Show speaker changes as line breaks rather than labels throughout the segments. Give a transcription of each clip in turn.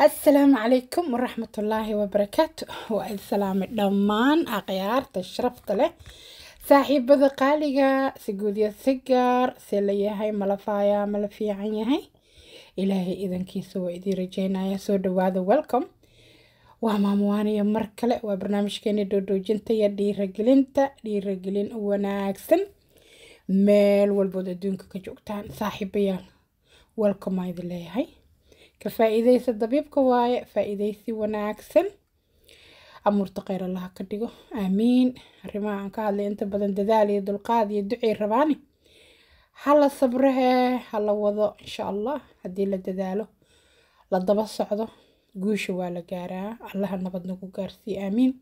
asalaamu calaykum waraxmatullaahi wabarakaatu waa islaami dhammaan akhyaarta sharafta leh saaxiibada qaaliga siguudya sigaar see layahay malafaayaa mala fiican yahay ilaahay idankiisa waa idiin rajeynaya soo dhawaada welcom waa maamuwaaniyo mar kale waa barnaamijkeeni doodhoojinta iyo dhiiragelinta dhiiragelin u wanaagsan meel walbood adduunka ka joogtaan saaxiibayaal welcom aa idin leeyahay ka faaiidaysa dabiibka waaye faaiidaysi wanaagsan amuurta kheyr allaha ka dhigo aamiin arrimaha aan ka hadlay inta badan dadaal iyo dulqaad iyo ducay rabaani hala sabrahee hala wado insha allah haddii la dadaalo la daba socdo guusha waa la gaaraa allaha nabad nagu gaarsii aamiin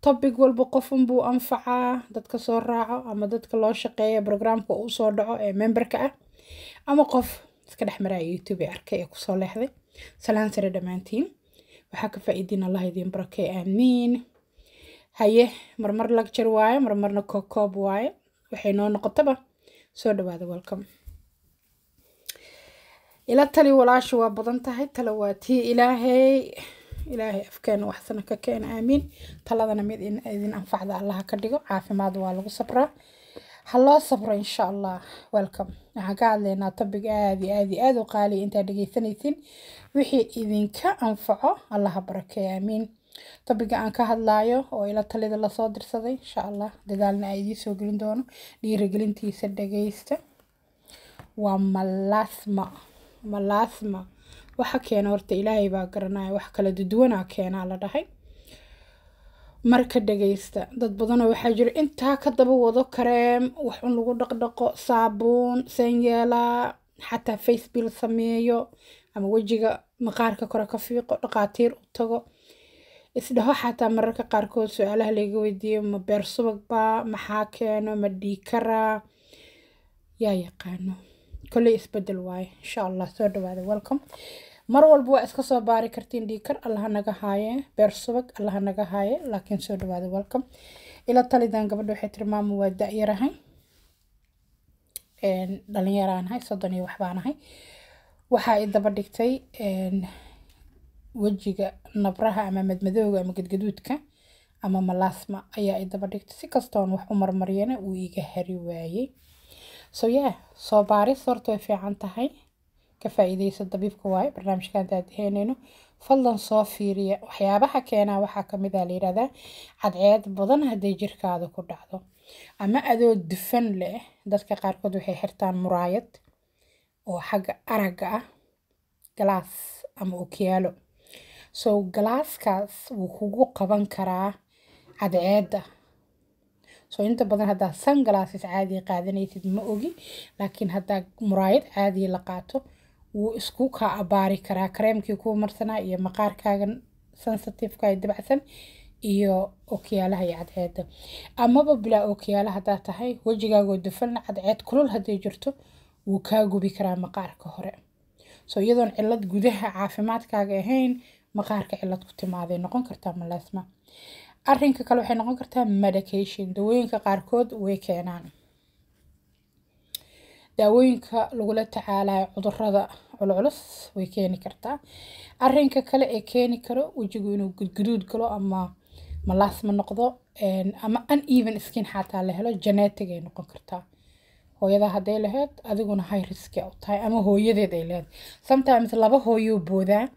tobig walba qofunbuu anfacaa dadka soo raaco ama dadka loo shaqeeya brograamka uu soo dhaco ee memberka ah ama qof iska dhex maraya youtube ee arkay ee kusoo leexday salaan sare dhammaantiin waxaa ka faa'iidiin allah idiin barakee aamiin haye marmar lagjar waaye marmarna kookoob waaye waxay noo noqotaba soo dhawaada welcome ila tali walaasha waa badan tahay tala waa tii ilaahay ilaahay afkeena waxsana ka keena aamiin taladana mid idin anfacda allaha ka dhigo caafimaad waa lagu sabraa haloo sabro insha allah welcome waxaan ka hadlaynaa tabig aada iyo aada iyo aada u qaaliya intaad dhegeysanaysin wixii idinka anfaco allaha barakeeya aamiin tabiga aan ka hadlaayo oo ila talida lasoo dirsaday insha allah dadaalna aan idiin soo gelin doono dhiirigelintiisa dhegeysta waa malasma malasma waxa keena horta ilaahay baa garanaya wax kala duduwanaa keenaa la dhahay marka dhegaysta dad badanoo waxaa jira intaa ka daba wado kareem wax un lagu dhaqdhaqo saabuun senyeela xataa facebill sameeyo ama wejiga maqaarka kore ka fiiqo dhaqaatiir u tago isdhaho xataa mararka qaarkood su-aalaha laga weydiiyo ma beer subagbaa maxaa keeno ma dhiikaraa yaa yaqaano kolley isbedel waaye insha allah soo dhawaada welcome mar walba waa iska soo baari kartiin dhiikar allaha naga haaye beer subag allaha naga haaye laakiin soo dhawaada welcome ila talidan gabadha waxay tiri maama waa da-yarahay dhalinyaraanahay soddon iyo waxbaanahay waxaa i dhigtay wejiga nabraha ama madmadowga ama gadgaduudka ama malaasma ayaa i daba dhigtay si kastoon wax u marmariyana uu iga hari waayey so yeah soo baaris horta way fiican tahay ka faa'iideysa dabiibka waayo barnaamijka hadda aad heynayno fadlan soo fiiriya waxyaabaha keenaa waxaa kamid ah layidhahdaa cadceed badan hadday jirkaada ku dhacdo ama adoo dufan leh dadka qaarkood waxay xirtaan muraayad oo xagga aragga ah galaas ama okiyaalo so galaaskaas wuu kugu qaban karaa cadceeda so inta badan haddaa sun galaasis caadiya qaadanaysid ma ogi laakiin haddaa muraayad caadii la qaato wuu isku kaa abaari karaa kareemkii kuu marsanaa iyo maqaarkaaga sensitiveka dabacsan iyo okiyaalaha iyo cadceeda amaba bilaa okiyaala hadaa tahay wejigaagoo dufalna cadceed kulul haday jirto wuu kaa gubi karaa maqaarka hore so iyadoon cilad gudaha caafimaadkaaga ahayn maqaarka cilad ku timaaday noqon kartaa maleesma arinka kale waxay noqon kartaa medication dawooyinka qaarkood way keenaan daawooyinka lagula tacaalayo cudurada culculus way keeni kartaa arinka kale ee keeni karo wejigu inuu gudguduud galo ama malaasma noqdo ama uneven skin xataa la helo genetic ay noqon kartaa hooyadaa hadday lahayd adiguna high risk u tahay ama hooyadeed ay lahayd sometimes laba hooyo boodaa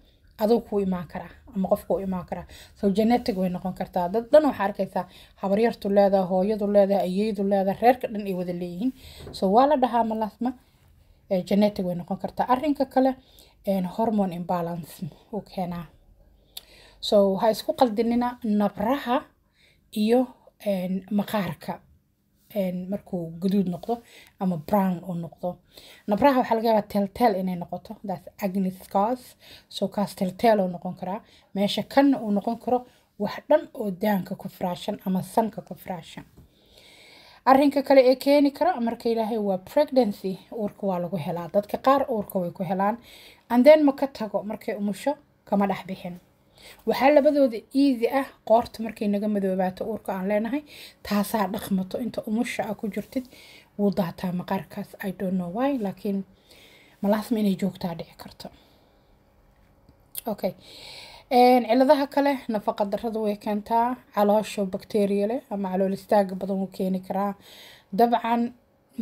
aduu ku imaan karaa ama qofka u imaan karaa so genetic way noqon kartaa dad dhan waxaa arkaysaa habaryartu leedaha hooyadu leedaha ayeydu leedaha reerka dhan ay wada leeyihiin so waa la dhahaa malasma eh, genetic way noqon kartaa arinka kale hormone imbalance uu keenaa so ha isku qaldinina nabraha iyo maqaarka markuu guduud noqdo ama brown uu noqdo nabraha waxaa laga yaabaa teelteel inay noqoto thats agnes so kaas teelteel uu noqon karaa meesha kanna uu noqon karo wax dhan oo daanka ku firaashan ama sanka ku firaashan arinka kale ee keeni kara marka ilaahay waa pregnancy uurka waa lagu helaa dadka qaar uurka way ku helaan anden ma ka tago markay umusho kama dhex bixin waxaa labadooda iidi ah qoorta markay naga madoobaato uurka aan leenahay taasaa dhaqmato inta umusha a ku jirtid wuu daataa maqaarkaas i don't know why laakiin malaasma inay joogtaa dhici karto okay ciladaha kale nafaqa darada way keentaa caloosha bakteriya leh ama calool istaaga badan wuu keeni karaa dabcan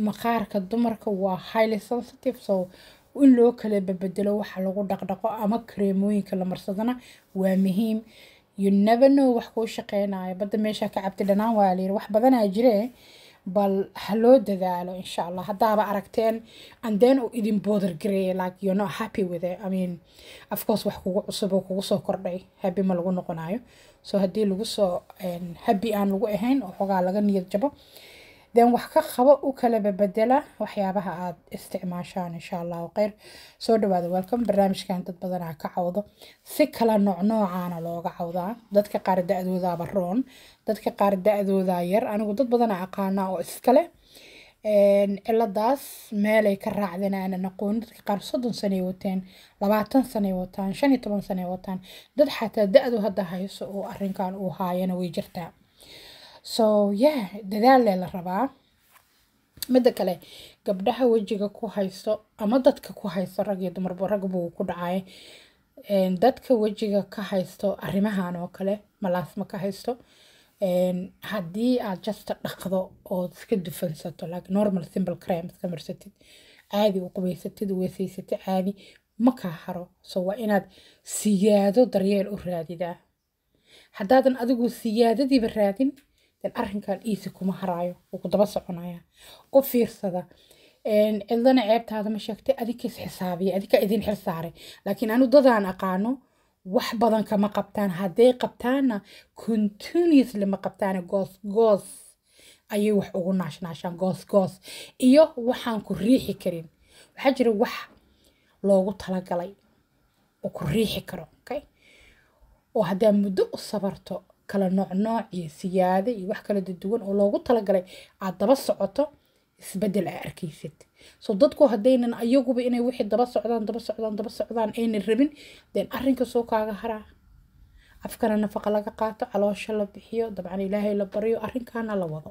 maqaarka dumarka waa highly sensitive so in loo kala babedelo waxa lagu dhaqdhaqo ama kareemooyinka la marsadana waa muhiim youneveno wax kuu shaqeynayo badda meesha ka cabti dhanaan waa layiri wax badanaa jiree bal ha loo dadaalo insha allah haddaaba aragteen andeen uu idin booder gareeya like you're not happy with it I of course wax kugu cusub oo kugu soo kordhay happy ma lagu noqonayo so haddii lagu soo happy aan lagu ahayn oo xogaa laga niyad jabo then wax ka qabo u kalaba bedela waxyaabaha aad isticmaashaan insha allahu kheyr soo dhawaada welcome barnaamijkan dad badanaa ka cawdo si kala noocnoocaana looga cawdaa dadka qaar da-doodaaba roon dadka qaar da-doodaa yar anigu dad badana aqaanaa oo iskale ciladaas meelay ka raacdeen aanan aqooni dadka qaar soddon sanay wateen labaatan sanay wataan shan iyo toban sanay wataan dad xataa da-du hadda hayso oo arrinkan uu haayana way jirtaa so yeah dadaalle la rabaa midda kale gabdhaha wejiga ku hayso ama dadka ku hayso rag iyo dumarba ku dhacay dadka wejiga ka haysto arrimahan oo kale malaasma ka haysto haddii aad jasta dhaqdo ood iska dufansato like normal simple crime iska marsatid caadi u qubaysatid weesaysatid caadi ma haro so waa inaad siyaado daryeel u raadidaa haddaadan adigu siyaadadiiba raadin arinkan iisi kuma haraayo wuu ku daba soconaya u fiirsada cidlana ceebtaada ma sheegtay adinkiis xisaabiya adinka idin xilsaaray laakiin anu dadaan aqaano wax badan kama qabtaan hadday qabtaanna continuously ma qabtaan goos goos ayay wax ugu naashnaashaan goos goos iyo waxaan ku riixi karin waxaa jira wax loogu talagalay oo ku riixi karo okay oo haddaa muddo u sabarto kala noocnooc iyo siyaade iyo wax kala duwan oo loogu talagalay aad daba socoto isbedel aa arkaysid soo dadku haddaynan ayaguba inay wixii daba socdaan daba socdaan daba socdaan aynan rabin den arrinka soo kaaga haraa afkana nafaqa laga qaato caloosha la bixiyo dabcan ilaahay la baryo arrinkaana la wado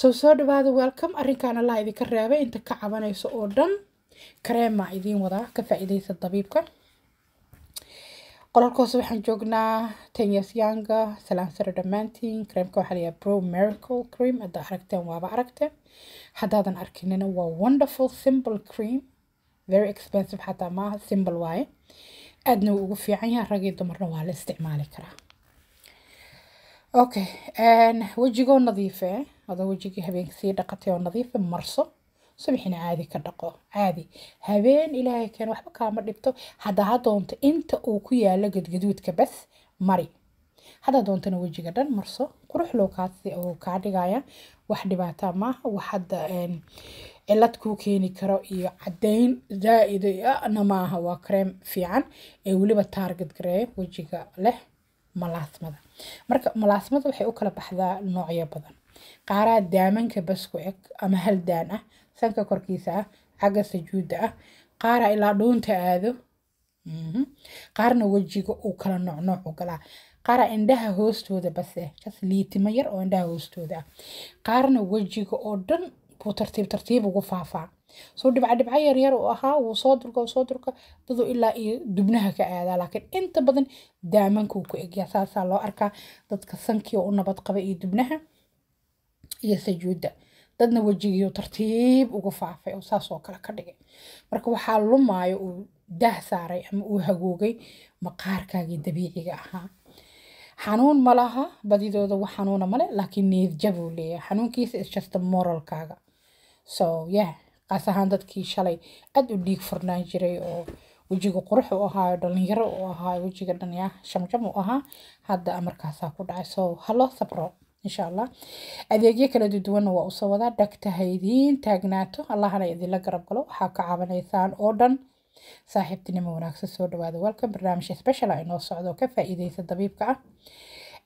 soo soo dhawaada welcome arrinkaana laha idinka reeba inta ka cabanayso oo dhan kareemaa idiin wadaa ka faa-iidaysa dabiibka qolalka waxaan joognaa tanyas yanga salaan sare dhammaantiin creamka waxaa layaa bro miracle cream haddaa aragteen waaba aragteen haddaadan arkinina waa wonderful simple cream very expensive xataa maaha simple waaye aadna wuu ugu fiican yahay ragii dumarna waa la isticmaali karaa okay wejigoo nadiife eh, adoo wejigii habeenka sii dhaqatay oo nadiife eh, marso subaxina caadi ka dhaqo caadi habeen ilaahay keen waxba kaama dhibto hadda doonto inta uu ku yaalo gadgaduudka bas mari hadda doontana wejiga dhan marso qurux loo kaa dhigaya wax dhibaata maaha wax cilad kuu keeni karo iyo cadeyn zaa-idna ah, maaha waa kareem fiican ee weliba taarget gareeyo wejiga leh malaasmada marka malaasmada waxay u kala baxdaa noocyo badan qaaraa daamanka bas ku eg ama haldaan ah sanka korkiisa ah xagga sajuudda ah qaara ilaa dhuunta aado mhm. qaarna wejiga uu kala noocnooc u galaa qaara indhaha hoostooda base ah, jas liitima yar oo indhaha hoostooda ah qaarna wejiga oo dhan buu tartiib tartiib ugu faafaa soo dhibca dhibca yaryar uu ahaa wuu soo durka wuu soo durka daduu ilaa iyo dubnaha ka aadaa laakiin inta badan daamankuu ku egyaa saasaa loo arkaa dadka sankii u nabad qaba iyo dubnaha iyo sajuudda dadna wejigiiyo tartiib ugu faafay oo saasoo kale ka dhigay marka waxaa lumaayo uu daah saaray ama uu hagoogay maqaarkaagii dabiiciga ahaa xanuun ma laha badidooda wax xanuuna male laakiin needjab leeyahay xanuunkiisa is jasta moralkaaga so yah qaas ahaan dadkii shalay aada u dhiig furnaan jiray oo wejiga qurux u ahaayo dhalinyaro u ahaayo wejiga dhan shamjam u ahaa hadda markaasaa ku dhacay so haloo sabro insha allah adeegyo kala duduwanna waa usoo wadaa dhagtahaydiin taagnaato allahana idinla garab galo waxaa ka caawinaysaan oo dhan saaxiibtinimo wanaagsan soo dhawaada welcome barnaamij special a ah inoo socdo ka faa-iideysa dabiibka ah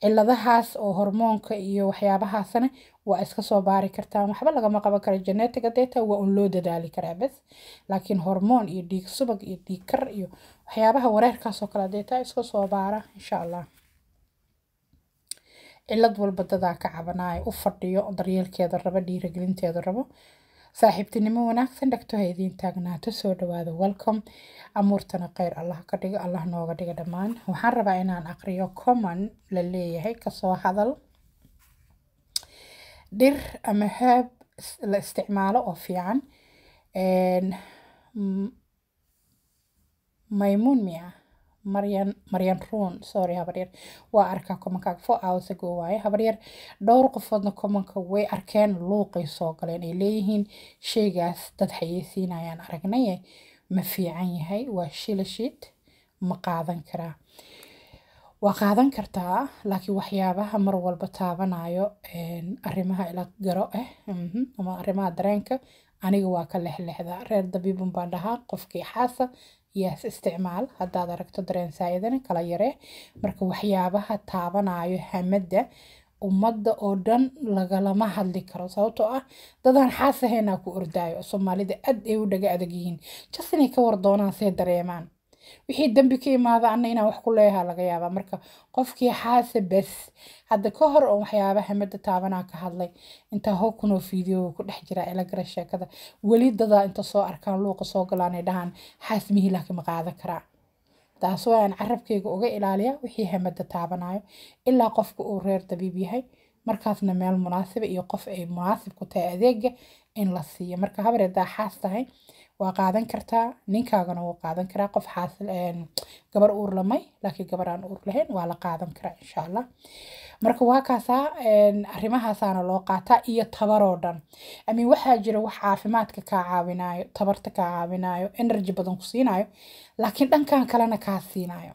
ciladahaas oo hormoonka iyo waxyaabahaasna waa iska soo baari kartaan waxba lagama qaban karo genetiga deeta waa un loo dadaali karaa bes laakiin hormoon iyo dhiig subag iyo dhiig kar iyo waxyaabaha wareerkaasoo kale deeta iska soo baara insha allah cilad walba dadaa ka cabanaaya u fadhiyo daryeelkeeda rabo dhiiragelinteeda rabo saaxiibtinimo wanaagsan dhegtoha idiin taagnaato soo dhawaada welcome amuurtana kheyr allah ka dhigo allah nooga dhiga dhammaan waxaan rabaa inaan aqriyo common la leeyahay kasoo hadal dhir ama haab la isticmaalo oo fiican maymuun miya maryan maryan ruun sorry habaryar waa arkaa komankaaga fo aawsago waaye habaryar dhowr qofoodna komanka way arkeen luuqay soo galeen ay leeyihiin sheygaas dad xayeysiinayaan aragnaye ma fiican yahay waa shilashid ma qaadan karaa waa qaadan kartaa laakiin waxyaabaha mar walba taabanayo arrimaha ila garo ah ama arrimaha dareenka aniga waa ka lexlexda reer dabiibun baan dhahaa qofkii xaasa yaas isticmaal haddaad aragto dareen saaidana kala yare marka waxyaabaha taabanayo hamada ummadda oo dhan lagalama hadli karo sababtoo ah dadaan xaas ku ordaayo soomaalida aad ay u dhaga adag yihiin just inay ka war doonaan see dareemaan wixii dambi ka imaada ana inaan wax ku leeyaha laga yaabaa marka qofkii xaase bes hadda ka hor oo waxyaabaha mada taabanaa ka hadlay intaa howkunoo fiideo ku dhex jira ila sheekada weli dadaa inta soo arkaan luuqa soo galaanay dhahaan xaas mihii laakiin ma qaadan karaa taas waa carabkayga uga ilaaliya wixii hamada taabanayo ilaa qofka uu reer dabiib yahay markaasna meel munaasiba iyo qof ay munaasib ku tahay adeega in la siiyo marka habareedaa xaas tahay waa qaadan kartaa ninkaagana wuu qaadan karaa qof xaasil gabar uur laakiin gabar aan uur lahayn waa la qaadan karaa insha allah marka waa kaasaa arrimahaasaana loo qaataa iyo tabaroo dhan amiin waxaa jira wax caafimaadka kaa caawinaayo tabarta kaa caawinaayo energy badan ku siinaayo laakiin dhankan kalena kaa siinaayo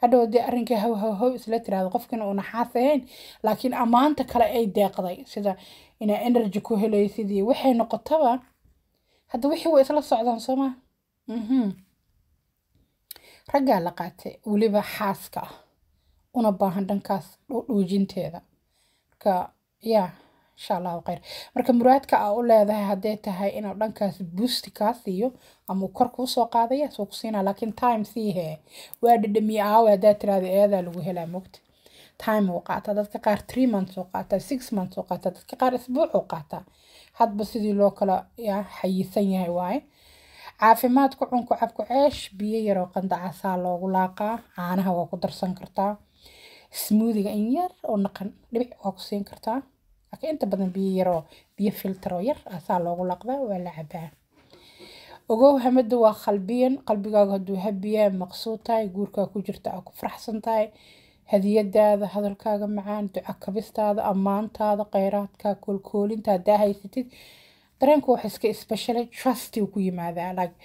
hadhow dee arrinkii how isla tiraahdo qofkina uu naxaas ahayn laakiin ammaanta kale ay deeqday sida inaa energy ku helay sidii waxay noqotaba hadda wixii way isla socdaan soo maa mhm. raggaa la qaatay weliba xaaska ah una baahan dhankaas dhoojinteeda marka yaa insha allahu khayr marka muraadka aa ah u leedahay hadday tahay inuu dhankaas buusti kaa siiyo ama kor kuu soo qaadaya soo ku siinaa laakiin time siihee waa dhadhamiye aawe haddaad tiraada eedaa lagu helaa mogta time uu qaataa dadka qaar three months uu qaataa six months uu qaataa dadka qaar isbuuc uu qaataa hadba sidii loo kala xayisan yahay waaye caafimaadka cunku ceesh biyo yaroo qandacaasaa loogu laaqaa caanaha waa ku darsan kartaa smoothiga in yar oo naqan dhibic waa ku siin kartaa laakiin inta badan biyo yaroo biyo filteroo yar asaa loogu laaqdaa waa la cabaa ogow hamada waa qalbiyan qalbigaagu haduu habiyaa maqsuud tahay guurkaa ku jirta aa ku faraxsan tahay hadiyadaada hadalkaaga macaan duco kabistaada ammaantaada kheyraadka koolkoolinta haddaa haysatid dareenka wax iska isbashalay trusty ku yimaadaa like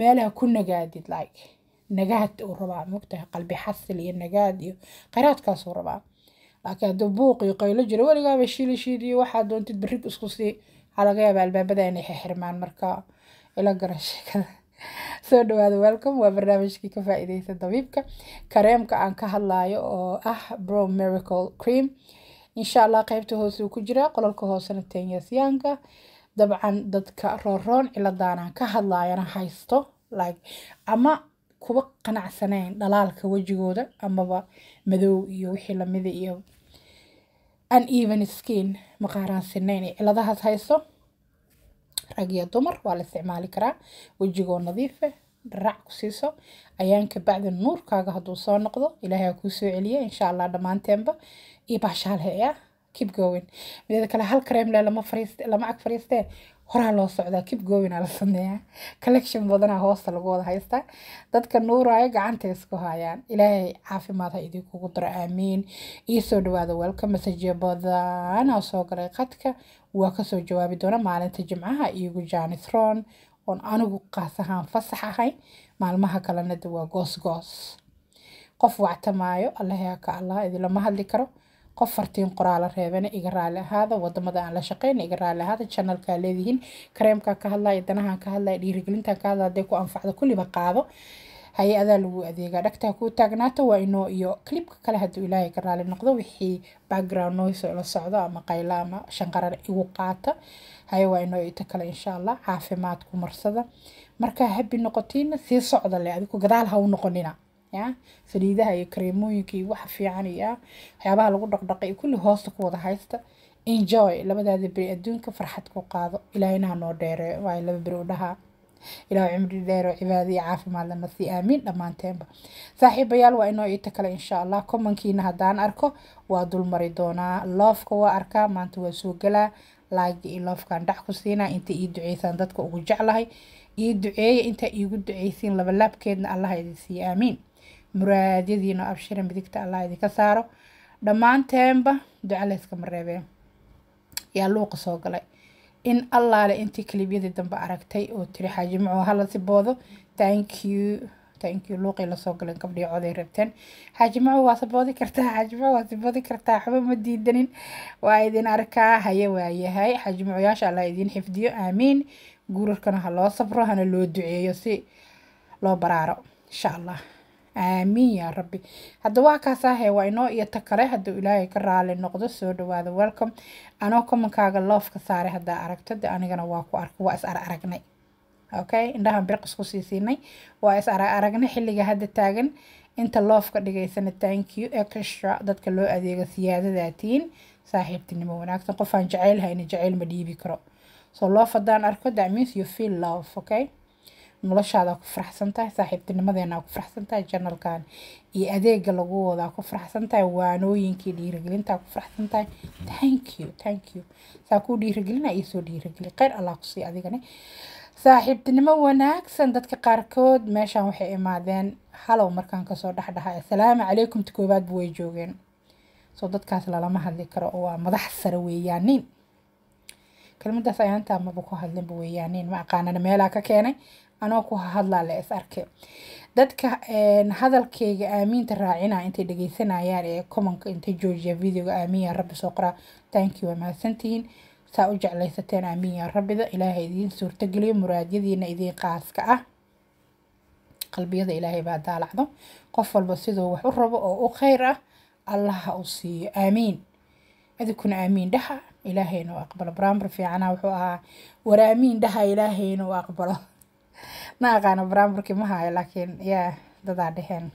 meelaha ku nagaadid like nagaad uu rabaa mogtahay qalbi xasil iyo nagaad iyo kheyraadkaasuu rabaa laakiin hadduu buuq iyo qaylo jiro weligaaba shiili shiiliyo waxaa doontid berrig isku sii waxaa albaabada inay xirmaan marka ila garan soo dhawaada welcome waa barnaamijkii ka faaiideysa dabiibka kareemka aan ka hadlayo oo ah bro miracle cream insha allah qeybta hoose ku jiraa qololka hoosena tenyasyaanka dabcan dadka roorroon ciladaana ka hadlayana haysto like ama kuba qanacsanayn dhalaalka wejigooda amaba madow iyo wixii lamida iyo even skin maqaaraansinayn ciladahaas haysto rag iyo dumar waa la isticmaali karaa wejigoo nadiife eh, dharac ku siiso ayaan kabacdi nuurkaaga hadduu soo noqdo ilaahay kuu soo celiya insha allah dhammaanteenba iyo baashaaleya keep going mideeda kale hal kareemle lama fariiste lama ag fariistee horaa loo socdaa keep going la sameeyaa collection badanaa hoosta lagu wada haystaa dadka nuuraya gacanta isku hayaan ilaahay caafimaad ha idinkugu daro aamiin iyo soo dhawaada welcome messageyo badanaa soo galay qadka waa kasoo jawaabi doona maalinta jimcaha iyagu janithron oon anigu qaas ahaan fasax ahay maalmaha kalena waa goosgoos qof wactamaayo allaha ka allah idilama hadli karo qof fartiin qoraala reebana iga raali ahaada wadamada aan la shaqeyn iga raali ahaada janalkaa leedihiin kareemkaa ka hadlaya danahan ka hadlaya dhiirigelintan ka hadlaya adee ku anfacda kulliba qaado hay-adaa lagu adeegaa dhagtaa kuu taagnaato waa inoo iyo clibka kale hadduu ilaahay ka raali noqdo wixii background noise la socdo ama qayla ama shanqarar igu qaata haye waa inoo ito kale insha allah caafimaad ku marsada markaa habi noqotiina sii socda leh adigu gadaal ha u noqonina ya saliidaha iyo kareemooyinka iyo fiican iyo waxyaabaha lagu dhaqdhaqay kulli hoosta ku wada haysta enjoy labadaada beri adduunka farxad ku qaado ilaahayna ha noo dheereeyo waayo laba beri u dhahaa ilaa cimri dheer oo cibaado iyo caafimaad lana sii aamiin dhammaanteenba saaxiibayaal waa inoo iita kale insha allah komankiina haddaan arko waa dulmari doonaa loofka waa arkaa maanta waa soo galaa laagi iyo loofkaan dhac ku siinaa inta ii duceysaan dadka ugu jeclahay ii duceeya intaa iigu duceysiin laba laabkeedna allaha idin sii aamiin muraadyadiina abshira midigta allah idinka saaro dhammaanteenba duca layskama reebeen yaa luuqa soo galay in allaale intii kalibyadii dambe aragtay oo tiri xaaji maco hala siboodo thank you thank you lasoo galeen gabdhii coday rabteen xaaji maco waa saboodi kartaa xaaji maco waa saboodi kartaa waxba ma diidanin waa idin arkaa haye waayahay xaaji macoyaasha allah idin xifdiyo aamiin guurarkana ha loo sabro hana loo duceeyo si loo baraaro insha allah aamiin yaa rabbi hadda waa kaas ahee waa inoo iyo ta kale hadda ilaahay ka raali noqdo soo dhawaada welcome anoo komankaaga loofka saare haddaa aragto de anigana waa ku arka waa is ar aragnay okay indhahan birqis kusii siinay waa is ar aragnay xilliga hadda taagan inta loofka dhigaysana thank you extra dadka loo adeego siyaadadaatiin saaxiibtinimo wanaagsan qofaan jaceyl hayna jaceyl ma dhiibi karo so loof haddaan arko that means you feel love okay noloshaada ku faraxsantahay saaxiibtinimadeena ku faraxsantahay janalkan iyo adeega lagu wadaa ku faraxsantahay waanooyinkii dhiirigelintaa ku faraxsantahay thank you thank you saa kuu dhiirigelina iyo soo dhiirigeli kheyr allah ku sii saaxiibtinimo wanaagsan dadka qaarkood meeshan waxay imaadeen halow markaan kasoo dhexdhahay assalaamu calaykum ta koowaadba way joogeen soo dadkaas lalama hadli karo oo waa madax sare weeyaaniin kelimadaas ayaantaa maba ku hadlinba weeyaaniin ma aqaanana meelaa ka keenay anoo ku hadlaale is arke dadka hadalkeyga aamiinta raacina intay dhegeysanayaan ee commonka intay joojiya videoga aamiin yaa rabbi soo qoraa tankiu waa mahadsantihiin saa u jeclaysateen aamiin yaa rabbida ilaahay idiin suurtogeliyo muraadyadiina idiin qaaska ah qalbiyada ilaahay baa daalacdo qof walba siduu wax u rabo oo u khayr ah allaha u siiyo aamiin adikuna aamiin dhaha ilaahayna u aqbalo baraambar fiicana wuxuu ahaa war aamiin dhaha ilaahayna u aqbalo ma aqaano baraamburkii ma hayo laakiin yaa dadaa dheheen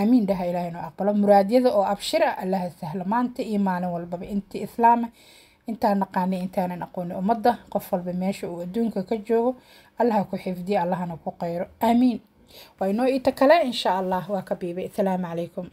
aamiin dhaha ilaahay noo aqbalo muraadyada oo abshira allaha sahlo maanta iyo maalin walbaba intii islaama intaan naqaanay intaanan aqooni ummadda qof walba meesha uu adduunka ka joogo allaha ku xifdiya allahana ku qayro aamiin waa inoo iita kale insha allah waa ka biibay asalaamu calaykum